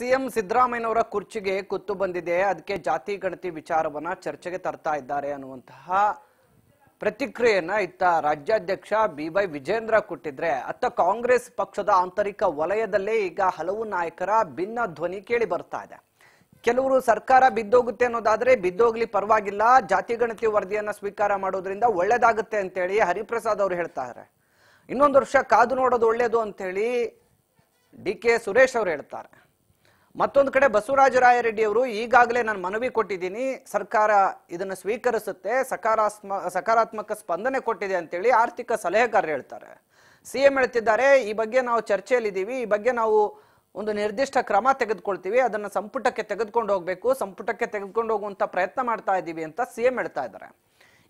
CM ಸಿದ್ದರಾಮಯ್ಯನವರ ಕುರ್ಚಿಗೆ ಕುತ್ತು ಬಂದಿದೆ ಅದಕ್ಕೆ ಜಾತಿ ಗಣತಿ ವಿಚಾರವನ್ನ ಚರ್ಚೆಗೆ ತರ್ತಾ ಇದ್ದಾರೆ ಅನ್ನುವಂತಹ ಪ್ರತಿಕ್ರಿಯೆಯನ್ನ ಇತ್ತ ರಾಜ್ಯಾಧ್ಯಕ್ಷ ಬಿ ವೈ ವಿಜೇಂದ್ರ ಕೊಟ್ಟಿದ್ರೆ ಅತ್ತ ಕಾಂಗ್ರೆಸ್ ಪಕ್ಷದ ಆಂತರಿಕ ವಲಯದಲ್ಲೇ ಈಗ ಹಲವು ನಾಯಕರ ಭಿನ್ನ ಧ್ವನಿ ಕೇಳಿ ಬರ್ತಾ ಇದೆ ಕೆಲವರು ಸರ್ಕಾರ ಬಿದ್ದೋಗುತ್ತೆ ಅನ್ನೋದಾದ್ರೆ ಬಿದ್ದೋಗ್ಲಿ ಪರವಾಗಿಲ್ಲ ಜಾತಿ ಗಣತಿ ವರದಿಯನ್ನ ಸ್ವೀಕಾರ ಮಾಡೋದ್ರಿಂದ ಒಳ್ಳೇದಾಗುತ್ತೆ ಅಂತೇಳಿ ಹರಿಪ್ರಸಾದ್ ಅವರು ಹೇಳ್ತಾರೆ ಇನ್ನೊಂದು ವರ್ಷ ಕಾದು ನೋಡೋದು ಒಳ್ಳೇದು ಅಂತೇಳಿ ಡಿ ಕೆ ಸುರೇಶ್ ಅವರು ಹೇಳ್ತಾರೆ ಮತ್ತೊಂದು ಕಡೆ ಬಸವರಾಜ ಅವರು ಈಗಾಗಲೇ ನಾನು ಮನವಿ ಕೊಟ್ಟಿದ್ದೀನಿ ಸರ್ಕಾರ ಇದನ್ನು ಸ್ವೀಕರಿಸುತ್ತೆ ಸಕಾರಾತ್ಮ ಸಕಾರಾತ್ಮಕ ಸ್ಪಂದನೆ ಕೊಟ್ಟಿದೆ ಅಂತೇಳಿ ಆರ್ಥಿಕ ಸಲಹೆಗಾರರು ಹೇಳ್ತಾರೆ ಸಿ ಎಂ ಹೇಳ್ತಿದ್ದಾರೆ ಈ ಬಗ್ಗೆ ನಾವು ಚರ್ಚೆಯಲ್ಲಿದ್ದೀವಿ ಈ ಬಗ್ಗೆ ನಾವು ಒಂದು ನಿರ್ದಿಷ್ಟ ಕ್ರಮ ತೆಗೆದುಕೊಳ್ತೀವಿ ಅದನ್ನು ಸಂಪುಟಕ್ಕೆ ತೆಗೆದುಕೊಂಡು ಹೋಗಬೇಕು ಸಂಪುಟಕ್ಕೆ ತೆಗೆದುಕೊಂಡು ಹೋಗುವಂಥ ಪ್ರಯತ್ನ ಮಾಡ್ತಾ ಇದ್ದೀವಿ ಅಂತ ಸಿ ಎಂ ಹೇಳ್ತಾ ಇದ್ದಾರೆ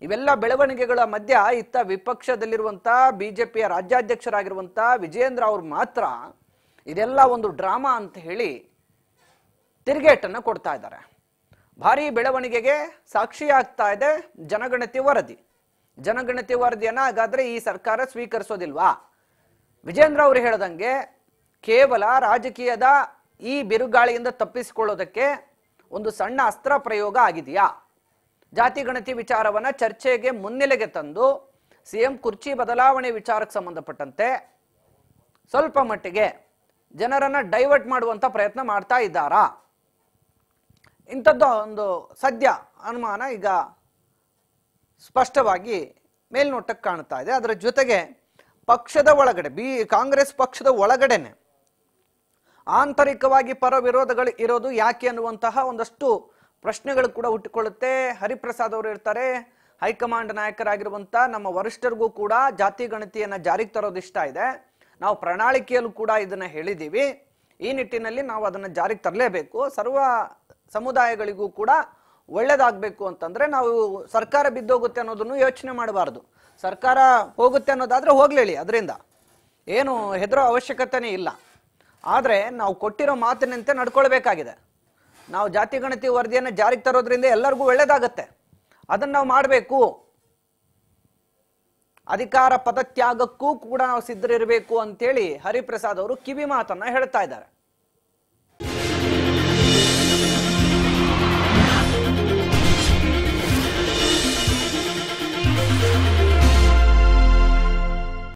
ಇವೆಲ್ಲ ಬೆಳವಣಿಗೆಗಳ ಮಧ್ಯ ಇತ್ತ ವಿಪಕ್ಷದಲ್ಲಿರುವಂಥ ಪಿಯ ರಾಜ್ಯಾಧ್ಯಕ್ಷರಾಗಿರುವಂಥ ವಿಜೇಂದ್ರ ಅವರು ಮಾತ್ರ ಇದೆಲ್ಲ ಒಂದು ಡ್ರಾಮಾ ಅಂತ ಹೇಳಿ ತಿರುಗೇಟನ್ನು ಕೊಡ್ತಾ ಇದ್ದಾರೆ ಭಾರಿ ಬೆಳವಣಿಗೆಗೆ ಸಾಕ್ಷಿಯಾಗ್ತಾ ಇದೆ ಜನಗಣತಿ ವರದಿ ಜನಗಣತಿ ವರದಿಯನ್ನು ಹಾಗಾದರೆ ಈ ಸರ್ಕಾರ ಸ್ವೀಕರಿಸೋದಿಲ್ವಾ ವಿಜೇಂದ್ರ ಅವರು ಹೇಳದಂಗೆ ಕೇವಲ ರಾಜಕೀಯದ ಈ ಬಿರುಗಾಳಿಯಿಂದ ತಪ್ಪಿಸಿಕೊಳ್ಳೋದಕ್ಕೆ ಒಂದು ಸಣ್ಣ ಅಸ್ತ್ರ ಪ್ರಯೋಗ ಆಗಿದೆಯಾ ಜಾತಿ ಗಣತಿ ವಿಚಾರವನ್ನು ಚರ್ಚೆಗೆ ಮುನ್ನೆಲೆಗೆ ತಂದು ಸಿಎಂ ಕುರ್ಚಿ ಬದಲಾವಣೆ ವಿಚಾರಕ್ಕೆ ಸಂಬಂಧಪಟ್ಟಂತೆ ಸ್ವಲ್ಪ ಮಟ್ಟಿಗೆ ಜನರನ್ನು ಡೈವರ್ಟ್ ಮಾಡುವಂಥ ಪ್ರಯತ್ನ ಮಾಡ್ತಾ ಇದ್ದಾರಾ ಇಂಥದ್ದು ಒಂದು ಸದ್ಯ ಅನುಮಾನ ಈಗ ಸ್ಪಷ್ಟವಾಗಿ ಮೇಲ್ನೋಟಕ್ಕೆ ಕಾಣ್ತಾ ಇದೆ ಅದರ ಜೊತೆಗೆ ಪಕ್ಷದ ಒಳಗಡೆ ಬಿ ಕಾಂಗ್ರೆಸ್ ಪಕ್ಷದ ಒಳಗಡೆನೆ ಆಂತರಿಕವಾಗಿ ಪರ ವಿರೋಧಗಳು ಇರೋದು ಯಾಕೆ ಅನ್ನುವಂತಹ ಒಂದಷ್ಟು ಪ್ರಶ್ನೆಗಳು ಕೂಡ ಹುಟ್ಟಿಕೊಳ್ಳುತ್ತೆ ಹರಿಪ್ರಸಾದ್ ಅವರು ಇರ್ತಾರೆ ಹೈಕಮಾಂಡ್ ನಾಯಕರಾಗಿರುವಂಥ ನಮ್ಮ ವರಿಷ್ಠರಿಗೂ ಕೂಡ ಜಾತಿ ಗಣತಿಯನ್ನು ಜಾರಿಗೆ ತರೋದು ಇಷ್ಟ ಇದೆ ನಾವು ಪ್ರಣಾಳಿಕೆಯಲ್ಲೂ ಕೂಡ ಇದನ್ನು ಹೇಳಿದ್ದೀವಿ ಈ ನಿಟ್ಟಿನಲ್ಲಿ ನಾವು ಅದನ್ನು ಜಾರಿಗೆ ತರಲೇಬೇಕು ಸರ್ವ ಸಮುದಾಯಗಳಿಗೂ ಕೂಡ ಒಳ್ಳೇದಾಗಬೇಕು ಅಂತಂದರೆ ನಾವು ಸರ್ಕಾರ ಬಿದ್ದೋಗುತ್ತೆ ಅನ್ನೋದನ್ನು ಯೋಚನೆ ಮಾಡಬಾರ್ದು ಸರ್ಕಾರ ಹೋಗುತ್ತೆ ಅನ್ನೋದಾದರೆ ಹೋಗ್ಲೇಳಿ ಅದರಿಂದ ಏನು ಹೆದರೋ ಅವಶ್ಯಕತೆನೇ ಇಲ್ಲ ಆದರೆ ನಾವು ಕೊಟ್ಟಿರೋ ಮಾತಿನಂತೆ ನಡ್ಕೊಳ್ಬೇಕಾಗಿದೆ ನಾವು ಜಾತಿ ಗಣತಿ ವರದಿಯನ್ನು ಜಾರಿಗೆ ತರೋದ್ರಿಂದ ಎಲ್ಲರಿಗೂ ಒಳ್ಳೇದಾಗತ್ತೆ ಅದನ್ನು ನಾವು ಮಾಡಬೇಕು ಅಧಿಕಾರ ಪದತ್ಯಾಗಕ್ಕೂ ಕೂಡ ನಾವು ಸಿದ್ಧರಿರಬೇಕು ಅಂತೇಳಿ ಹರಿಪ್ರಸಾದ್ ಅವರು ಕಿವಿ ಮಾತನ್ನು ಹೇಳ್ತಾ ಇದ್ದಾರೆ